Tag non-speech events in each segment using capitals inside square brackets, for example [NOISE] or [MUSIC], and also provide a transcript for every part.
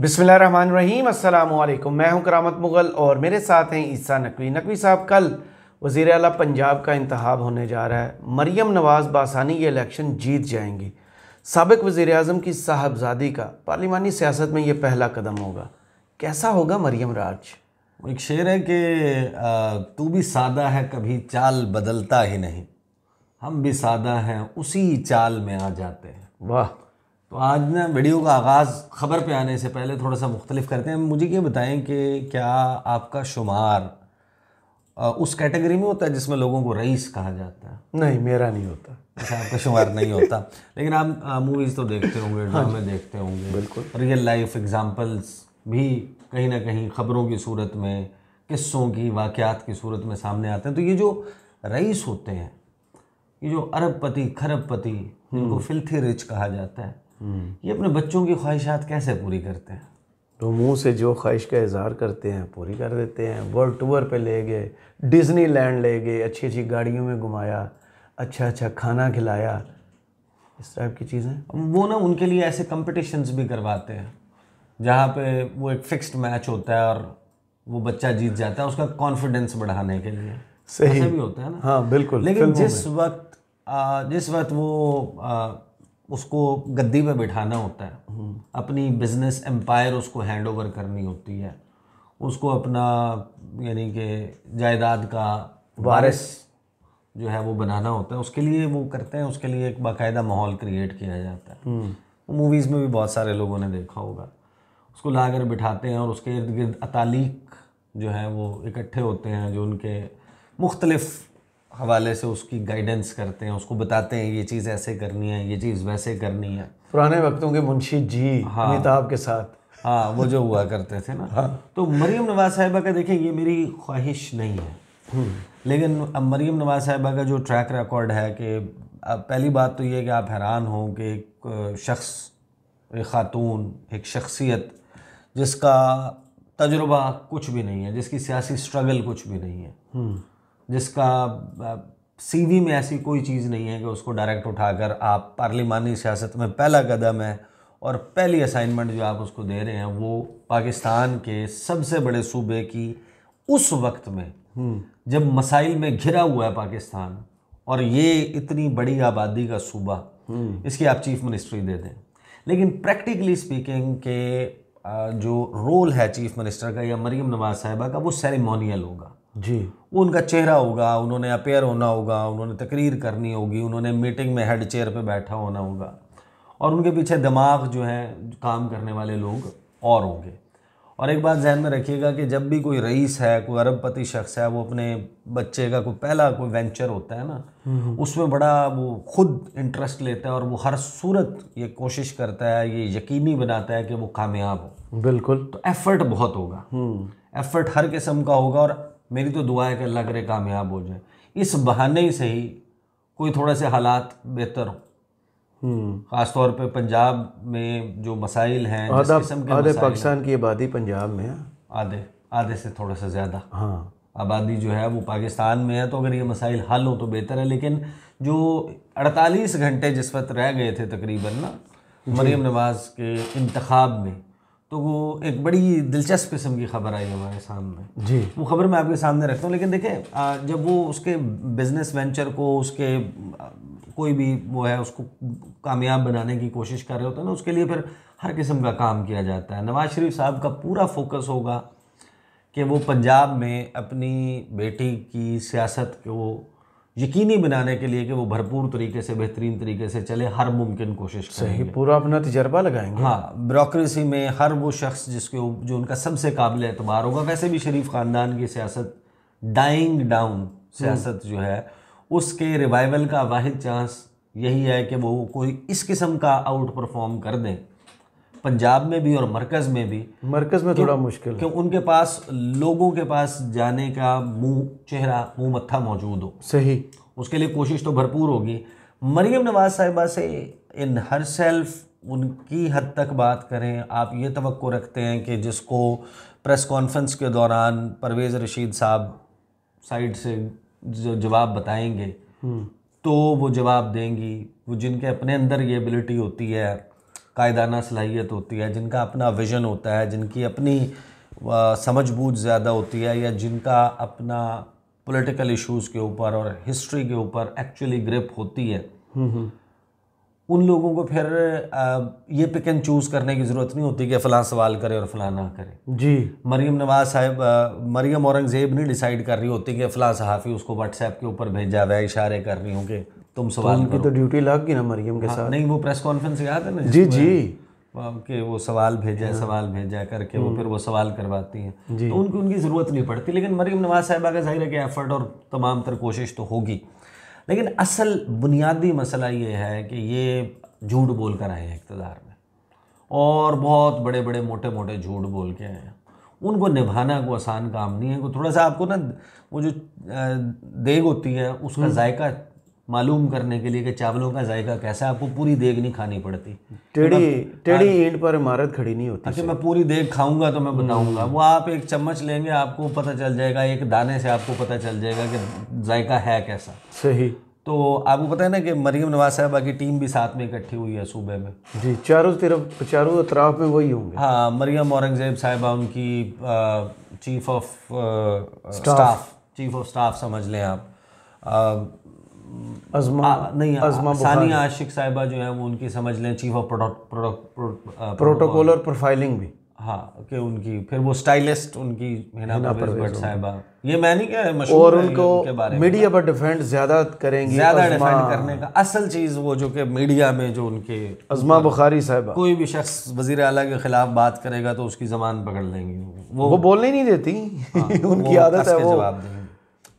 बिसमीम अल्लाम मैं हूं करामत मुग़ल और मेरे साथ हैं ईसा नकवी नकवी साहब कल वज़ी अला पंजाब का इंतहाब होने जा रहा है मरीम नवाज़ बासानी ये इलेक्शन जीत जाएंगी सबक वज़ी अजम की साहबजादी का पार्लिमानी सियासत में ये पहला कदम होगा कैसा होगा मरीम राज एक शेर है कि तू भी सादा है कभी चाल बदलता ही नहीं हम भी सादा हैं उसी चाल में आ जाते हैं वाह तो आज ना वीडियो का आगाज़ ख़बर पे आने से पहले थोड़ा सा मुख्तलिफ करते हैं मुझे ये बताएं कि क्या आपका शुमार उस कैटेगरी में होता है जिसमें लोगों को रईस कहा जाता है नहीं मेरा नहीं होता अच्छा आपका शुमार नहीं होता लेकिन आप मूवीज़ तो देखते होंगे ड्रामे हाँ देखते होंगे बिल्कुल रियल लाइफ एग्ज़ाम्पल्स भी कहीं ना कहीं ख़बरों की सूरत में किस्सों की वाक़ात की सूरत में सामने आते हैं तो ये जो रईस होते हैं ये जो अरबपति खरबपति जिनको फिल्थी हम्म। रिच कहा जाता है ये अपने बच्चों की ख्वाहिशात कैसे पूरी करते हैं तो मुंह से जो ख्वाहिश का इजहार करते हैं पूरी कर देते हैं वर्ल्ड टूर पे ले गए डिज्नी लैंड ले गए अच्छी अच्छी गाड़ियों में घुमाया अच्छा अच्छा खाना खिलाया इस टाइप की चीज़ें वो ना उनके लिए ऐसे कंपटिशन्स भी करवाते हैं जहाँ पे वो एक फिक्स्ड मैच होता है और वो बच्चा जीत जाता है उसका कॉन्फिडेंस बढ़ाने के लिए सही भी होता है ना हाँ बिल्कुल लेकिन जिस वक्त आ, जिस वक्त वो आ, उसको गद्दी में बिठाना होता है हम्म। अपनी बिजनेस एम्पायर उसको हैंड ओवर करनी होती है उसको अपना यानी कि जायदाद का वारिस जो है वो बनाना होता है उसके लिए वो करते हैं उसके लिए एक बाकायदा माहौल क्रिएट किया जाता है मूवीज़ हम्म। में भी बहुत सारे लोगों ने देखा होगा उसको ला कर बिठाते हैं और उसके इर्द गिर्द अतालीक जो है वो इकट्ठे होते हैं जो उनके मुख्तलिफ़ हवाले से उसकी गाइडेंस करते हैं उसको बताते हैं ये चीज़ ऐसे करनी है ये चीज़ वैसे करनी है पुराने वक्तों के मुंशी जी हाँ अमिताभ के साथ हाँ वो जो हुआ करते थे ना हाँ तो मरीम नवाज साहिबा का देखें ये मेरी ख्वाहिश नहीं है हम्म। लेकिन अब मरीम नवाज साहिबा का जो ट्रैक रिकॉर्ड है कि अब पहली बात तो ये कि आप हैरान हों कि एक शख्स एक ख़ातून एक शख्सियत जिसका तजुर्बा कुछ भी नहीं है जिसकी सियासी स्ट्रगल कुछ भी नहीं है हम्म। जिसका सीवी में ऐसी कोई चीज़ नहीं है कि उसको डायरेक्ट उठाकर आप पार्लिमानी सियासत में पहला कदम है और पहली असाइनमेंट जो आप उसको दे रहे हैं वो पाकिस्तान के सबसे बड़े सूबे की उस वक्त में हम्म। जब मसाइल में घिरा हुआ है पाकिस्तान और ये इतनी बड़ी आबादी का सूबा हम्म। इसकी आप चीफ मिनिस्ट्री दे दें लेकिन प्रैक्टिकली स्पीकिंग के जो रोल है चीफ मिनिस्टर का या मरीम नवाज साहिबा का वो सेरेमोनियल होगा जी उनका चेहरा होगा उन्होंने अपेयर होना होगा उन्होंने तकरीर करनी होगी उन्होंने मीटिंग में हेड चेयर पे बैठा होना होगा और उनके पीछे दिमाग जो है काम करने वाले लोग और होंगे और एक बात जहन में रखिएगा कि जब भी कोई रईस है कोई अरबपति शख्स है वो अपने बच्चे का कोई पहला कोई वेंचर होता है ना उसमें बड़ा वो खुद इंटरेस्ट लेता है और वो हर सूरत ये कोशिश करता है ये यकीनी बनाता है कि वो कामयाब हो बिल्कुल तो एफर्ट बहुत होगा एफर्ट हम्म। हर किस्म का होगा और मेरी तो दुआ है कि अल्लाह करे कामयाब हो जाए इस बहाने ही सही कोई थोड़ा से हालात बेहतर हों हम्म। खास तौर पे पंजाब में जो मसाइल हैं आधे पाकिस्तान की आबादी पंजाब में आधे आधे से थोड़ा सा ज़्यादा हाँ आबादी जो है वो पाकिस्तान में है तो अगर ये मसाइल हल हो तो बेहतर है लेकिन जो 48 घंटे जिस वक्त रह गए थे तकरीबन ना मरीम नवाज़ के इंतखब में तो वो एक बड़ी दिलचस्प किस्म की खबर आई हमारे सामने जी वो खबर मैं आपके सामने रखता हूँ लेकिन देखें जब वो उसके बिजनेस वेंचर को उसके कोई भी वो है उसको कामयाब बनाने की कोशिश कर रहे होते हैं ना उसके लिए फिर हर किस्म का काम किया जाता है नवाज शरीफ साहब का पूरा फोकस होगा कि वो पंजाब में अपनी बेटी की सियासत को यकीनी बनाने के लिए कि वो भरपूर तरीके से बेहतरीन तरीके से चले हर मुमकिन कोशिश सही पूरा अपना तजर्बा लगाएंगे हाँ ब्रोक्रेसी में हर वो शख्स जिसके जो उनका सबसे काबिल एतबार होगा वैसे भी शरीफ ख़ानदान की सियासत डाइंग डाउन सियासत हम्म। जो है उसके रिवाइवल का वाद चांस यही है कि वो कोई इस किस्म का आउट परफॉर्म कर दें पंजाब में भी और मरकज़ में भी मरकज़ में थोड़ा मुश्किल क्यों उनके पास लोगों के पास जाने का मुंह चेहरा मुंह मत्था मौजूद हो सही उसके लिए कोशिश तो भरपूर होगी मरीम नवाज साहिबा से इन हर सेल्फ उनकी हद तक बात करें आप ये तो रखते हैं कि जिसको प्रेस कॉन्फ्रेंस के दौरान परवेज़ रशीद साहब साइड से जो जवाब बताएंगे हम्म। तो वो जवाब देंगी वो जिनके अपने अंदर ये एबिलिटी होती है कायदाना सलाहियत होती है जिनका अपना विजन होता है जिनकी अपनी समझ बूझ ज़्यादा होती है या जिनका अपना पॉलिटिकल इश्यूज़ के ऊपर और हिस्ट्री के ऊपर एक्चुअली ग्रिप होती है हम्म, हम्म। उन लोगों को फिर ये पिक एंड चूज़ करने की ज़रूरत नहीं होती कि फ़लाँ सवाल करे और फ़लाँ ना करे जी मरीम नवाज साहब मरीम औरंगज़ेब नहीं डिसाइड कर रही होती कि फ़लाँ सहाफ़ी उसको व्हाट्सएप के ऊपर भेजा हुआ इशारे कर रही हूँ कि तुम तो सवाल तो उनकी तो ड्यूटी लग गई ना मरियम के हाँ, साथ नहीं वो प्रेस कॉन्फ्रेंस याद है ना जी जी के वो सवाल भेजा हाँ। सवाल भेजा करके वो हम्म। फिर वो सवाल करवाती हैं तो उनको उनकी ज़रूरत नहीं पड़ती लेकिन मरीम नवाज साहिबा का जाहिर है कि एफर्ट और तमाम तर कोशिश तो होगी लेकिन असल बुनियादी मसला ये है कि ये झूठ बोल कर आए हैं इकतदार में और बहुत बड़े बड़े मोटे मोटे झूठ बोल के आए हैं उनको निभाना को आसान काम नहीं है को थोड़ा सा आपको ना वो जो देग होती है उसका हम्म। जायका मालूम करने के लिए कि चावलों का जायका कैसा है आपको पूरी देग नहीं खानी पड़ती टेढ़ी टेढ़ी हाँ। ईंट पर इमारत खड़ी नहीं होती अच्छा मैं पूरी देग खाऊंगा तो मैं बताऊंगा हम्म। वो आप एक चम्मच लेंगे आपको पता चल जाएगा एक दाने से आपको पता चल जाएगा कि जायका है कैसा सही तो आपको पता है ना कि मरियम नवाज साहब की टीम भी साथ में इकट्ठी हुई है सूबे में जी चारों तरफ चारों अतराफ में वही होंगे हाँ मरियम औरंगजेब साहिबा उनकी chief of staff chief of staff समझ लें आप अजमा नहीं अजमा आशिक साहिबा जो है वो उनकी समझ लें चीफ ऑफ प्रोटोकॉल और प्रोफाइलिंग भी हाँ कि उनकी फिर वो स्टाइलिस्ट उनकी हिना परवेज साहिबा ये मैं नहीं कह मशहूर और उनको मीडिया पर डिफेंड ज़्यादा करेंगे ज़्यादा डिफेंड करने का असल चीज़ वो जो कि मीडिया में जो उनके अजमा बुखारी साहिबा कोई भी शख्स वजीर अला के ख़िलाफ़ बात करेगा तो उसकी ज़बान पकड़ लेंगे वो वो बोलने नहीं देती हाँ, [LAUGHS] उनकी आदत है वो जवाब देंगे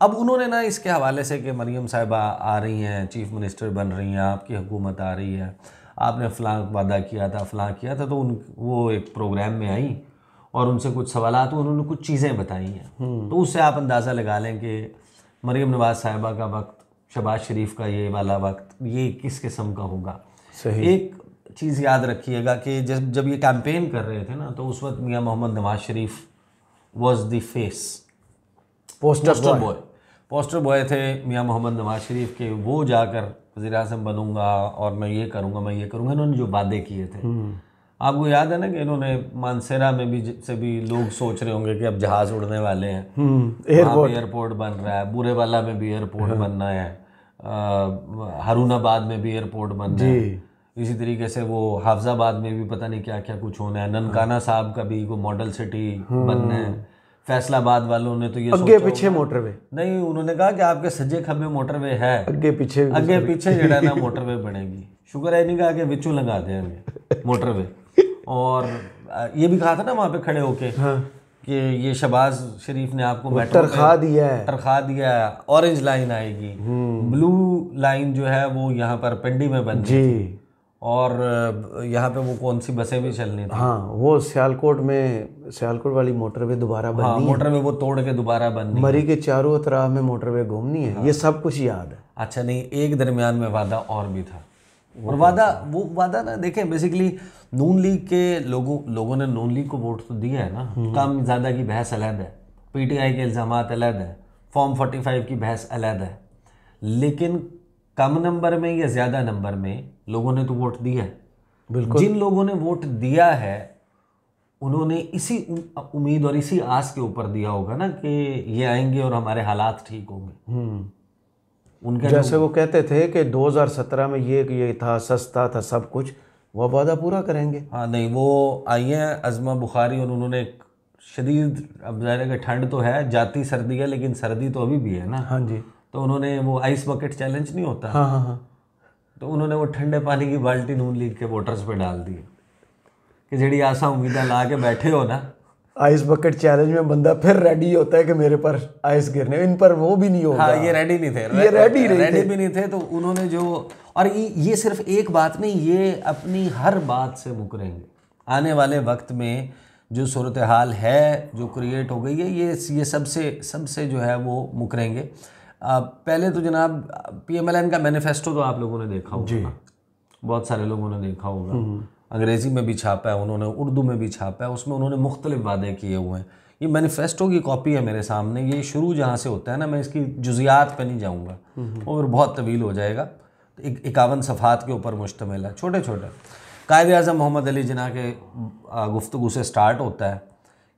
अब उन्होंने ना इसके हवाले से कि मरीम साहिबा आ रही हैं चीफ़ मिनिस्टर बन रही हैं आपकी हुकूमत आ रही है आपने फ़लाँ वादा किया था फ़लाँ किया था तो उन वो एक प्रोग्राम में आई और उनसे कुछ सवाल तो उन्होंने कुछ चीज़ें बताई हैं हम्म। तो उससे आप अंदाज़ा लगा लें कि मरीम नवाज साहिबा का वक्त शबाज शरीफ का ये वाला वक्त ये किस किस्म का होगा सही एक चीज़ याद रखिएगा कि जब जब ये कैंपेन कर रहे थे ना तो उस वक्त Mian Mohammad Nawaz Sharif was the face poster boy poster boy थे मियाँ मोहम्मद नवाज शरीफ के वो जाकर वजी अजम बनूंगा और मैं ये करूँगा मैं ये करूँगा इन्होंने जो वादे किए थे हम्म। आपको याद है ना कि इन्होंने मानसेरा में भी से भी लोग सोच रहे होंगे कि अब जहाज़ उड़ने वाले हैं एयरपोर्ट हम्म, बन रहा है वाला में भी एयरपोर्ट हाँ। बनना है हारूनाबाद में भी एयरपोर्ट बनना है इसी तरीके से वो हाफजाबाद में भी पता नहीं क्या क्या कुछ होना है ननकाना साहब का भी वो मॉडल सिटी बनना है फैसलाबाद वालों ने तो ये अगे पीछे मोटरवे नहीं उन्होंने कहा कि आपके सज्जे खबे मोटरवे है अगे पीछे अगे पीछे जड़ा ना मोटरवे बनेगी शुक्र है नहीं कहा कि बिचू लगा देंगे मोटरवे और ये भी कहा था ना वहाँ पे खड़े होके हाँ। कि ये शबाज शरीफ ने आपको तरखा दिया है तरखा दिया है ऑरेंज लाइन आएगी ब्लू हम्म। लाइन जो है वो यहाँ पर पिंडी में बन जी और यहाँ पे वो कौन सी बसें भी चलनी थी हाँ वो सियालकोट में सियालकोट वाली मोटरवे दोबारा हाँ, बननी हाँ, मोटरवे वो तोड़ के दोबारा बननी मरी के चारों तरफ में मोटरवे घूमनी है हाँ। ये सब कुछ याद है अच्छा नहीं एक दरमियान में वादा और भी था और तो वादा वो वादा ना देखें बेसिकली नून लीग के लोगों लोगों ने नून लीग को वोट तो दिया है ना हम्म। कम ज़्यादा की बहस अलग है पीटीआई के इल्ज़ाम अलग है फॉर्म 45 की बहस अलग है लेकिन कम नंबर में या ज़्यादा नंबर में लोगों ने तो वोट दिया है बिल्कुल जिन लोगों ने वोट दिया है उन्होंने इसी उम्मीद और इसी आस के ऊपर दिया होगा ना कि ये आएंगे और हमारे हालात ठीक होंगे हम्म। उनके जैसे वो कहते थे कि 2017 में ये ये था सस्ता था सब कुछ वह वादा पूरा करेंगे हाँ नहीं वो आई हैं अजमा बुखारी और उन्होंने एक शदीद अब ज़ाहिर है ठंड तो है जाती सर्दी है लेकिन सर्दी तो अभी भी है ना हाँ जी तो उन्होंने वो आइस बकेट चैलेंज नहीं होता हाँ हाँ हाँ तो उन्होंने वो ठंडे पानी की बाल्टी नून लीग के वोटर्स पे डाल दी कि जड़ी आशा उम्मीदा ला के बैठे हो ना आइस बकेट चैलेंज में बंदा फिर रेडी होता है कि मेरे पर आइस गिरने इन पर वो भी नहीं होगा हाँ, ये रेडी नहीं थे ये रेडी रेडी भी नहीं थे तो उन्होंने जो और ये सिर्फ एक बात नहीं ये अपनी हर बात से मुकरेंगे आने वाले वक्त में जो सूरत हाल है जो क्रिएट हो गई है ये ये सबसे सबसे जो है वो मुकरेंगे पहले तो जनाब पीएमएलएन का मैनिफेस्टो तो आप लोगों ने देखा होगा बहुत सारे लोगों ने देखा होगा हम्म, हम्म। अंग्रेज़ी में भी छापा है उन्होंने उर्दू में भी छापा है उसमें उन्होंने मुख्तलिफ वादे किए हुए हैं ये मैनिफेस्टो की कॉपी है मेरे सामने ये शुरू जहाँ से होता है ना मैं इसकी जुजियात पर नहीं जाऊँगा हम्म, और बहुत तवील हो जाएगा एक इक्यावन सफ़ात के ऊपर मुश्तमिल है छोटे छोटे कायद अजम मोहम्मद अली जिना के गुफ्तु से स्टार्ट होता है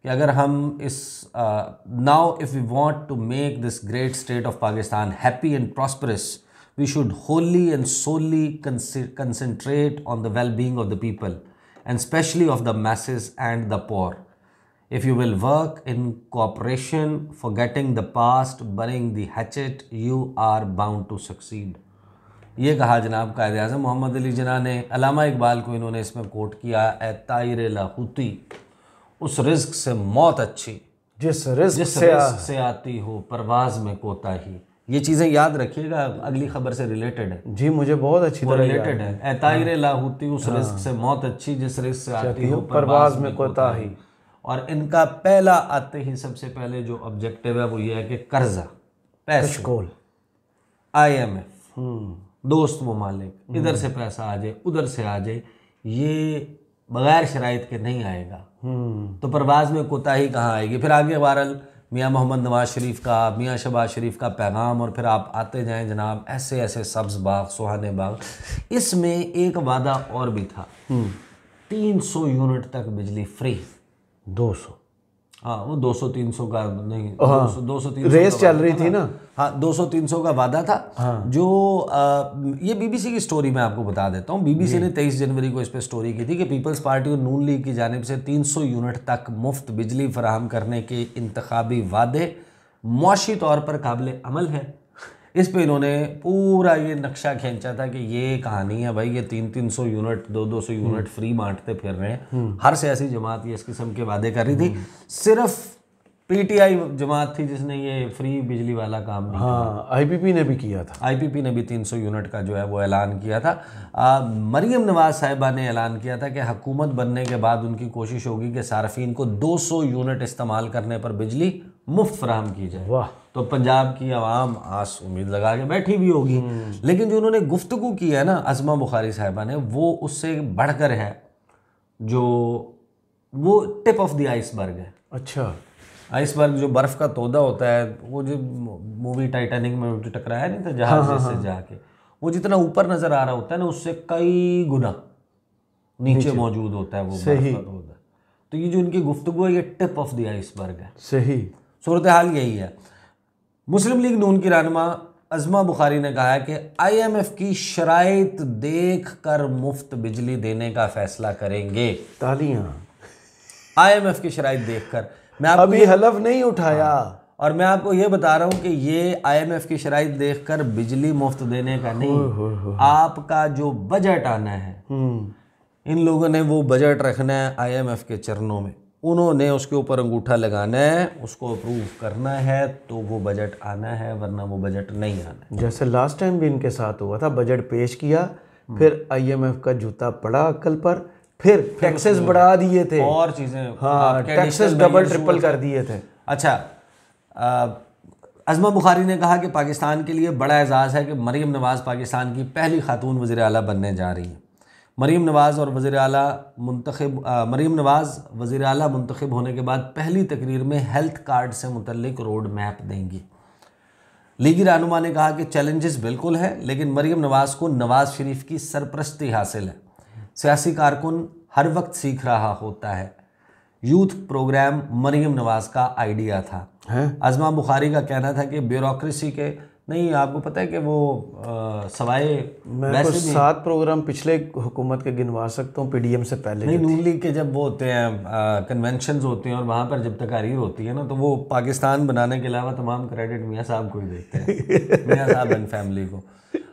कि अगर हम इस now if we want to make this great state of Pakistan happy and prosperous we should wholly and solely concentrate on the well being of the people and especially of the masses and the poor you will work in cooperation forgetting the past burning the hatchet you are bound to succeed ये कहा जनाब कायद अजम मोहम्मद अली जना ने अलामा इकबाल को इन्होंने इसमें coat किया ए तायर लाहूती उस रिस्क से मौत अच्छी जिस रिस्क जिस से, रिस्क से आती हो परवाज में कोताही ये चीज़ें याद रखिएगा अगली खबर से रिलेटेड है जी मुझे बहुत अच्छी तरह रिलेटेड है एतायर हाँ। लाहूती उस हाँ। रिस्क से मौत अच्छी जिस रिस्क से आती हो परवाज में कोताही और इनका पहला आते ही सबसे पहले जो ऑब्जेक्टिव है वो ये है कि कर्जा आई एम एफ दोस्त ममालिक इधर हम्म। से पैसा आ जाए उधर से आ जाए ये बगैर शराइत के नहीं आएगा हम्म। तो परवाज़ में कोताही कहाँ आएगी फिर आगे वारल मियाँ मोहम्मद नवाज शरीफ का मियाँ शबाज शरीफ का पैगाम और फिर आप आते जाएं जनाब ऐसे ऐसे सब्ज़ बाग सुहाने बाग इसमें एक वादा और भी था हम्म। तीन सौ यूनिट तक बिजली फ्री दो सौ हाँ वो 200 300 का नहीं हाँ, 200 300 रेस चल रही थी ना हाँ 200 300 का वादा था हाँ, जो आ, ये बीबीसी की स्टोरी मैं आपको बता देता हूँ बीबीसी ने 23 जनवरी को इस पर स्टोरी की थी कि पीपल्स पार्टी और नून लीग की जानब से 300 यूनिट तक मुफ्त बिजली फराहम करने के इंतबी वादे मुआशी तौर पर काबिल अमल है इस पे इन्होंने पूरा ये नक्शा खींचा था कि ये कहानी है भाई ये तीन तीन सौ यूनिट दो दो सौ हम्म। यूनिट फ्री बांटते फिर रहे हैं हम्म। हर सियासी जमात ये इस किस्म के वादे कर रही थी हम्म। सिर्फ पीटीआई जमात थी जिसने ये फ्री बिजली वाला काम नहीं हाँ आईपीपी ने भी किया था आईपीपी ने भी 300 यूनिट का जो है वो ऐलान किया था आ, नवाज साहिबा ने ऐलान किया था कि हुकूमत बनने के बाद उनकी कोशिश होगी कि सार्फिन को 200 यूनिट इस्तेमाल करने पर बिजली मुफ्त फ्राहम की जाए वाह तो पंजाब की आवाम आस उम्मीद लगा के बैठी भी होगी हम्म। लेकिन जो उन्होंने गुफ्तु की है ना अजमा बुखारी साहिबा ने वो उससे बढ़कर है जो वो टिप ऑफ द आइसबर्ग है अच्छा आइसबर्ग जो बर्फ़ का तोदा होता है वो जो मूवी टाइटैनिक में जो टकराया नहीं था जहाज हाँ, हाँ, हाँ। जाके वो जितना ऊपर नज़र आ रहा होता है ना उससे कई गुना नीचे मौजूद होता है वो सही तो ये जो इनकी गुफ्तु है ये टिप ऑफ द आइसबर्ग है सही सूरत हाल यही है मुस्लिम लीग नून की रहनमा अजमा बुखारी ने कहा है कि आईएमएफ की शराइ देख कर मुफ्त बिजली देने का फैसला करेंगे तालियां आईएमएफ की शराइ देख कर मैं आपको अभी हलफ नहीं उठाया हाँ। और मैं आपको ये बता रहा हूं कि ये आईएमएफ की शराइ देख कर बिजली मुफ्त देने का नहीं आपका जो बजट आना है हम्म। इन लोगों ने वो बजट रखना है आई के चरणों में उन्होंने उसके ऊपर अंगूठा लगाना है उसको अप्रूव करना है तो वो बजट आना है वरना वो बजट नहीं आना जैसे लास्ट टाइम भी इनके साथ हुआ था बजट पेश किया फिर आईएमएफ का जूता पड़ा अक्ल पर फिर टैक्सेस बढ़ा दिए थे और चीज़ें हाँ टैक्सेस डबल ट्रिपल कर दिए थे अच्छा अजमा बुखारी ने कहा कि पाकिस्तान के लिए बड़ा एजाज़ है कि मरीम नवाज़ पाकिस्तान की पहली खातून वज़ी अला बनने जा रही है मरीम नवाज़ और वज़ी अला मंतखब मरीम नवाज़ वज़ी अला मंतखब होने के बाद पहली तकरीर में हेल्थ कार्ड से मुतलक रोड मैप देंगी लीगी रहनुमा ने कहा कि चैलेंजेस बिल्कुल हैं लेकिन मरीम नवाज़ को नवाज़ शरीफ की सरप्रस्ती हासिल है सियासी कारकुन हर वक्त सीख रहा होता है यूथ प्रोग्राम मरीम नवाज़ का आइडिया था अजमा बुखारी का कहना था कि ब्यूरोसी के नहीं आपको पता है कि वो सवाए मैं कुछ सात प्रोग्राम पिछले हुकूमत के गिनवा सकता हूँ पीडीएम से पहले नहीं नून लीग के जब वो होते हैं कन्वेंशन होते हैं और वहाँ पर जब तकारीर होती है ना तो वो पाकिस्तान बनाने के अलावा तमाम क्रेडिट मियाँ साहब को ही देते हैं [LAUGHS] मियाँ साहब एंड फैमिली को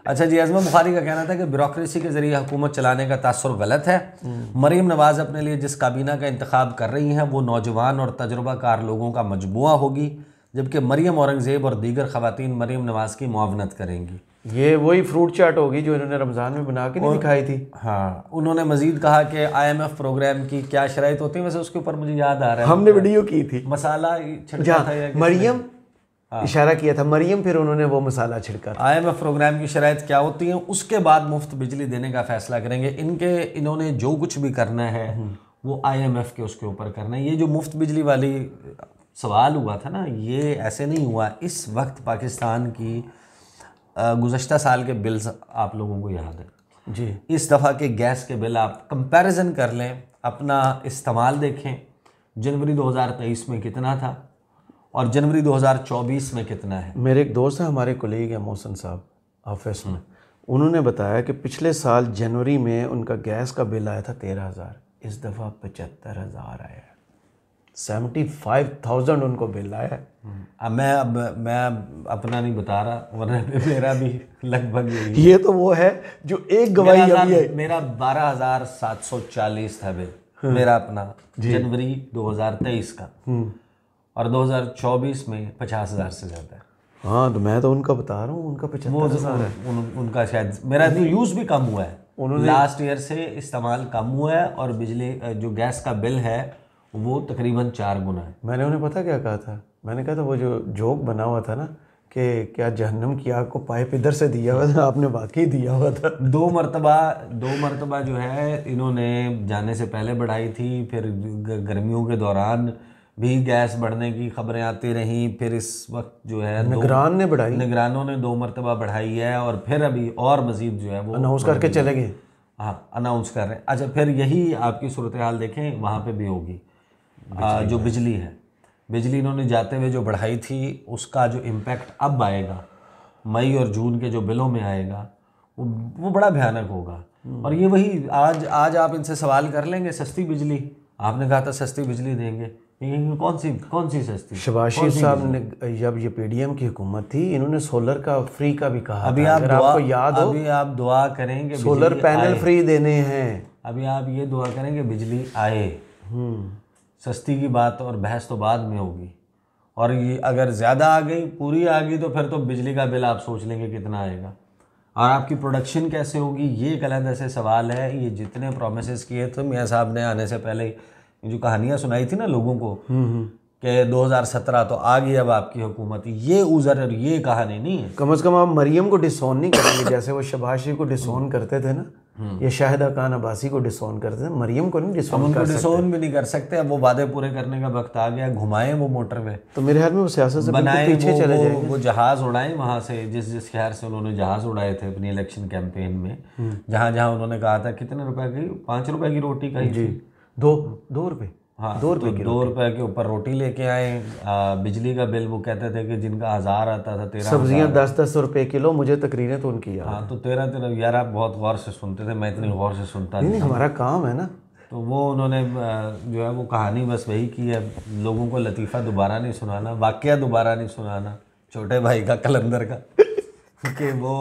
अच्छा जी अजमा बुखारी का कहना था कि ब्यूरोसी के ज़रिए हुकूमत चलाने का तासर गलत है हम्म। मरीम नवाज़ अपने लिए जिस काबीना का इंतखब कर रही हैं वो नौजवान और तजुर्बाकार लोगों का मजमू होगी जबकि मरियम औरंगज़ेब और दीगर ख़वान मरियम नवाज़ की मुआवनत करेंगी ये वही फ्रूट चाट होगी जो इन्होंने रमज़ान में बना के नहीं दिखाई थी हाँ उन्होंने मजीद कहा कि आईएमएफ प्रोग्राम की क्या शराइ होती है वैसे उसके ऊपर मुझे याद आ रहा है हमने वीडियो की थी मसाला छिड़का था मरियम हाँ। इशारा किया था मरियम फिर उन्होंने वो मसाला छिड़का आई एम एफ प्रोग्राम की शराइ क्या होती है उसके बाद मुफ्त बिजली देने का फैसला करेंगे इनके इन्होंने जो कुछ भी करना है हम्म। वो आई एम एफ के उसके ऊपर करना है ये जो मुफ्त बिजली वाली सवाल हुआ था ना ये ऐसे नहीं हुआ इस वक्त पाकिस्तान की गुजशत साल के बिल्स आप लोगों को याद है जी इस दफ़ा के गैस के बिल आप कंपैरिजन कर लें अपना इस्तेमाल देखें जनवरी 2023 में कितना था और जनवरी 2024 में कितना है मेरे एक दोस्त हैं हमारे कोलीग हैं मोहसन साहब ऑफिस में हम्म। उन्होंने बताया कि पिछले साल जनवरी में उनका गैस का बिल आया था तेरह हज़ार इस दफ़ा पचहत्तर हज़ार आया है सेवेंटी फाइव थाउजेंड उनको बिल आया हम्म। अब मैं अब मैं अपना नहीं बता रहा वरना [LAUGHS] मेरा भी लगभग ये तो वो है जो एक गवाही मेरा, अभी है। मेरा बारह हजार सात सौ चालीस था बिल हम्म। मेरा अपना जनवरी दो हजार तेईस का हम्म। और दो हजार चौबीस में पचास हज़ार से ज़्यादा है हाँ तो मैं तो उनका बता रहा हूँ उनका तो पचहत्तर हज़ार उन, उनका शायद मेरा तो यूज़ भी कम हुआ है उन्होंने लास्ट ईयर से इस्तेमाल कम हुआ है और बिजली जो गैस का बिल है वो तकरीबन चार गुना है मैंने उन्हें पता क्या कहा था मैंने कहा था वो जो जोक बना हुआ था ना कि क्या जहन्नम की आग को पाइप इधर से दिया हुआ था आपने वाकई दिया हुआ था दो मरतबा दो मरतबा जो है इन्होंने जाने से पहले बढ़ाई थी फिर गर्मियों के दौरान भी गैस बढ़ने की खबरें आती रहीं फिर इस वक्त जो है निगरान ने बढ़ाई निगरानों ने दो मरतबा बढ़ाई है और फिर अभी और मज़ीद जो है वो अनाउंस करके चले गए हाँ अनाउंस कर रहे हैं अच्छा फिर यही आपकी सूरत हाल देखें वहाँ पर भी होगी जो बिजली है बिजली इन्होंने जाते हुए जो बढ़ाई थी उसका जो इम्पैक्ट अब आएगा मई और जून के जो बिलों में आएगा वो वो बड़ा भयानक होगा हम्म। और ये वही आज आज आप इनसे सवाल कर लेंगे सस्ती बिजली आपने कहा था सस्ती बिजली देंगे कौन सी कौन सी सस्ती शबाशी साहब ने जब ये पीडीएम की हुकूमत थी इन्होंने सोलर का फ्री का भी कहा अभी आप आपको याद हो अभी आप दुआ करेंगे सोलर पैनल फ्री देने हैं अभी आप ये दुआ करेंगे बिजली आए हम्म। सस्ती की बात और बहस तो बाद में होगी और ये अगर ज़्यादा आ गई पूरी आ गई तो फिर तो बिजली का बिल आप सोच लेंगे कितना आएगा और आपकी प्रोडक्शन कैसे होगी ये एक ऐसे सवाल है ये जितने प्रोमिस किए थे मियाँ साहब ने आने से पहले जो कहानियाँ सुनाई थी ना लोगों को हम्म, हम्म। कि 2017 तो आ गई अब आपकी हुकूमत ये उजर और ये कहानी नहीं है कम अज़ कम आप मरियम को डिसोन नहीं करेंगे जैसे वो शबाशी को डिसोन करते थे ना ये शाहिदा खान अबासी को डिसोन करते हैं मरियम को नहीं डिसोन कर डिसोन भी नहीं कर सकते अब वो वादे पूरे करने का वक्त आ गया घुमाएं वो मोटर में तो मेरे ख्याल में वो सियासत से बनाए पीछे चले जाए वो जहाज़ उड़ाएं वहां से जिस जिस शहर से उन्होंने जहाज़ उड़ाए थे अपनी इलेक्शन कैंपेन में जहां हम्म। जहां उन्होंने कहा था कितने रुपए की पांच रुपए की रोटी कही ही दो दो रुपये हाँ दो तो रुपए तो दो रुपए के ऊपर रोटी लेके आए बिजली का बिल वो कहते थे कि जिनका हज़ार आता था तेरह सब्जियां दस दस रुपए किलो मुझे तकरीरें तो उनकी हाँ तो तेरह तेरह यार आप बहुत गौर से सुनते थे मैं इतनी गौर से सुनता नहीं, हमारा काम है ना तो वो उन्होंने जो है वो कहानी बस वही की है लोगों को लतीफ़ा दोबारा नहीं सुनाना वाक्य दोबारा नहीं सुनाना छोटे भाई का कलंदर का [LAUGHS] कि वो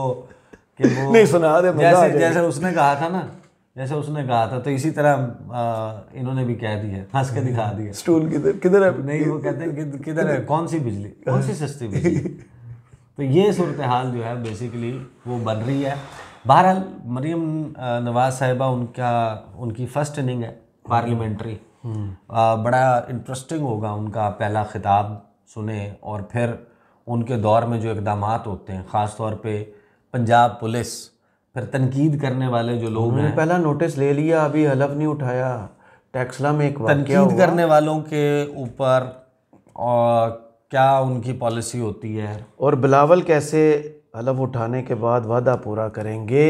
कि वो नहीं सुना दे जैसे जैसे उसने कहा था ना जैसे उसने कहा था तो इसी तरह इन्होंने भी कह दिया हंस के दिखा दिया स्टूल किधर किधर है नहीं वो कहते हैं [LAUGHS] किधर है कौन सी बिजली कौन सी सस्ती बिजली [LAUGHS] तो ये सूरत हाल जो है बेसिकली वो बन रही है बहरहाल मरीम नवाज साहिबा उनका उनकी फ़र्स्ट इनिंग है पार्लियामेंट्री हम्म। बड़ा इंटरेस्टिंग होगा उनका पहला खिताब सुने और फिर उनके दौर में जो इकदाम होते हैं ख़ास तौर पे पंजाब पुलिस फिर तनकीद करने वाले जो लोग हैं पहला नोटिस ले लिया अभी हलफ नहीं उठाया टैक्सला में एक तनकीद करने वालों के ऊपर क्या उनकी पॉलिसी होती है और बिलावल कैसे हलफ उठाने के बाद वादा पूरा करेंगे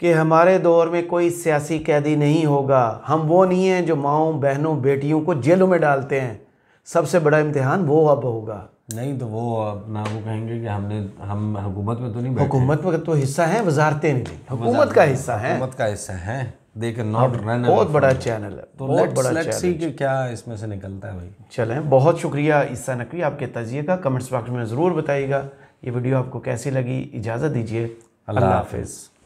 कि हमारे दौर में कोई सियासी कैदी नहीं होगा हम वो नहीं हैं जो माओ बहनों बेटियों को जेलों में डालते हैं सबसे बड़ा इम्तहान वो अब होगा नहीं तो वो अब ना वो कहेंगे कि हमने हम हुकूमत में तो नहीं हुकूमत में तो हिस्सा है वजारते नहीं हुकूमत का हिस्सा है हुकूमत का हिस्सा है देखे नॉट रन बहुत बड़ा चैनल है तो बहुत बड़ा लेट्स सी कि क्या इसमें से निकलता है भाई चलें बहुत शुक्रिया ईसा नकवी आपके तजिए का कमेंट्स बॉक्स में ज़रूर बताइएगा ये वीडियो आपको कैसी लगी इजाज़त दीजिए अल्लाह हाफिज़